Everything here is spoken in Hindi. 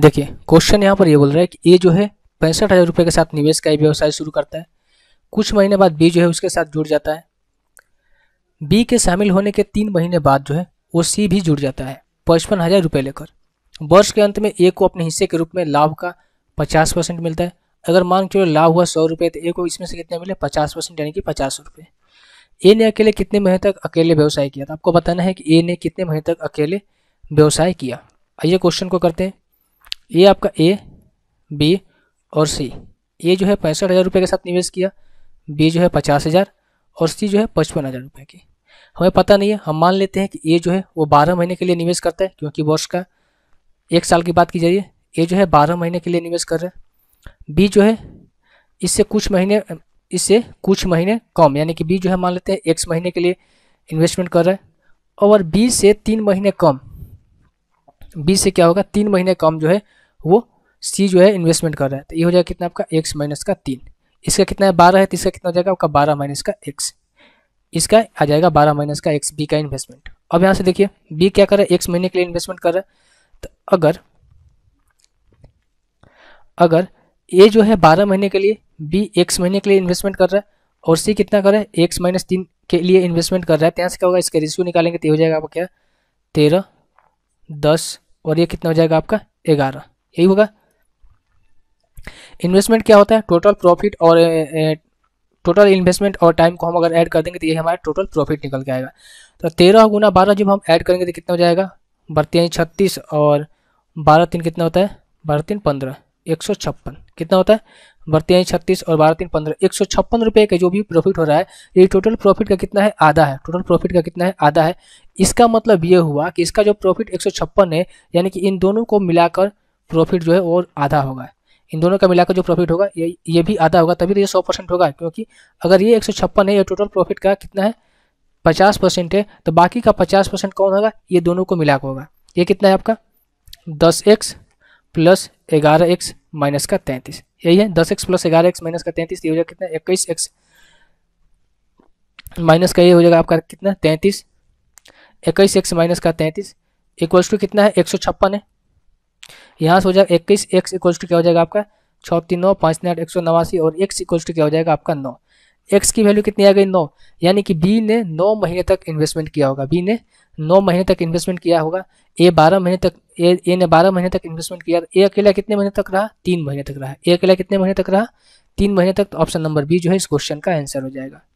देखिए क्वेश्चन यहाँ पर ये बोल रहा है कि ए जो है पैंसठ हज़ार रुपये के साथ निवेश का व्यवसाय शुरू करता है कुछ महीने बाद बी जो है उसके साथ जुड़ जाता है बी के शामिल होने के तीन महीने बाद जो है वो सी भी जुड़ जाता है पचपन हज़ार रुपये लेकर वर्ष के अंत में ए को अपने हिस्से के रूप में लाभ का पचास परसेंट मिलता है अगर मान के लाभ हुआ सौ रुपये तो ए को इसमें से कितने मिले पचास परसेंट यानी कि पचास रुपये ए ने अकेले कितने महीने तक अकेले व्यवसाय किया था आपको बताना है कि ए ने कितने महीने तक अकेले व्यवसाय किया आइए क्वेश्चन को करते हैं ये आपका ए बी और सी ए जो है पैंसठ हज़ार रुपये के साथ निवेश किया बी जो है पचास हज़ार और सी जो है पचपन हज़ार रुपये की हमें पता नहीं है हम मान लेते हैं कि ए जो है वो बारह महीने के लिए निवेश करता है क्योंकि वर्ष का एक साल की बात की जाइए ए जो है बारह महीने के लिए निवेश कर रहा है बी जो है इससे कुछ महीने इससे कुछ महीने कम यानी कि बी जो है मान लेते हैं एक महीने के लिए इन्वेस्टमेंट कर रहा है और बी से तीन महीने कम बी से क्या होगा तीन महीने कम जो है वो सी जो है इन्वेस्टमेंट कर रहा है तो ये हो जाएगा कितना आपका एक्स माइनस का तीन इसका कितना है बारह है तो इसका कितना हो जाएगा आपका बारह माइनस का एक्स इसका आ जाएगा बारह माइनस का एक्स बी का इन्वेस्टमेंट अब यहाँ से देखिए बी क्या कर रहा है एक्स महीने के लिए इन्वेस्टमेंट कर रहा है तो अगर अगर ए जो है बारह महीने के लिए बी एक्स महीने के लिए इन्वेस्टमेंट कर रहा है और सी कितना कर रहा है एक्स माइनस तीन के लिए इन्वेस्टमेंट कर रहा है तो यहाँ से क्या होगा इसका रेशियो निकालेंगे तो हो जाएगा आपका क्या तेरह दस और ये कितना हो जाएगा आपका ग्यारह यही होगा इन्वेस्टमेंट क्या होता है टोटल प्रॉफिट और टोटल इन्वेस्टमेंट और टाइम को हम अगर ऐड कर देंगे तो ये हमारा टोटल प्रॉफिट निकल के आएगा तो तेरह गुना बारह जब हम ऐड करेंगे तो कितना हो जाएगा बरतियाँ छत्तीस और बारह तीन कितना होता है बारह तीन पंद्रह एक सौ छप्पन कितना होता है बढ़ते हैं छत्तीस और बारह तीन पंद्रह एक सौ छप्पन रुपये का जो भी प्रॉफिट हो रहा है ये टोटल प्रॉफिट का कितना है आधा है टोटल प्रॉफिट का कितना है आधा है इसका मतलब ये हुआ कि इसका जो प्रॉफिट एक सौ छप्पन है यानी कि इन दोनों को मिलाकर प्रॉफिट जो है वो आधा होगा इन दोनों का मिलाकर जो प्रॉफिट होगा ये ये भी आधा होगा तभी तो ये सौ परसेंट होगा क्योंकि अगर ये एक सौ छप्पन है ये टोटल प्रॉफिट का कितना है पचास परसेंट है तो बाकी का पचास परसेंट कौन होगा ये दोनों को मिलाकर होगा ये कितना है आपका दस एक्स प्लस ग्यारह एक्स माइनस का तैंतीस यही है दस एक्स प्लस ग्यारह एक्स माइनस का तैंतीस ये हो जाएगा कितना इक्कीस एक्स माइनस का ये हो जाएगा आपका कितना तैंतीस इक्कीस एक्स माइनस का तैंतीस इक्वल्स टू कितना है एक सौ छप्पन है यहाँ से हो जाएगा इक्कीस एक्स इक्वल्स टू क्या हो जाएगा आपका छौती नौ पाँच आठ एक सौ नवासी और एक्स इक्वल्स टू क्या हो जाएगा आपका नौ एक्स की वैल्यू कितनी आ गई नौ यानी कि बी ने नौ महीने तक इन्वेस्टमेंट किया होगा बी ने नौ महीने तक इन्वेस्टमेंट किया होगा ए बारह महीने तक ए ए ने बारह महीने तक इन्वेस्टमेंट किया ए अकेला कितने महीने तक रहा तीन महीने तक रहा ए अकेला कितने महीने तक रहा तीन महीने तक ऑप्शन नंबर बी जो है इस क्वेश्चन का आंसर हो जाएगा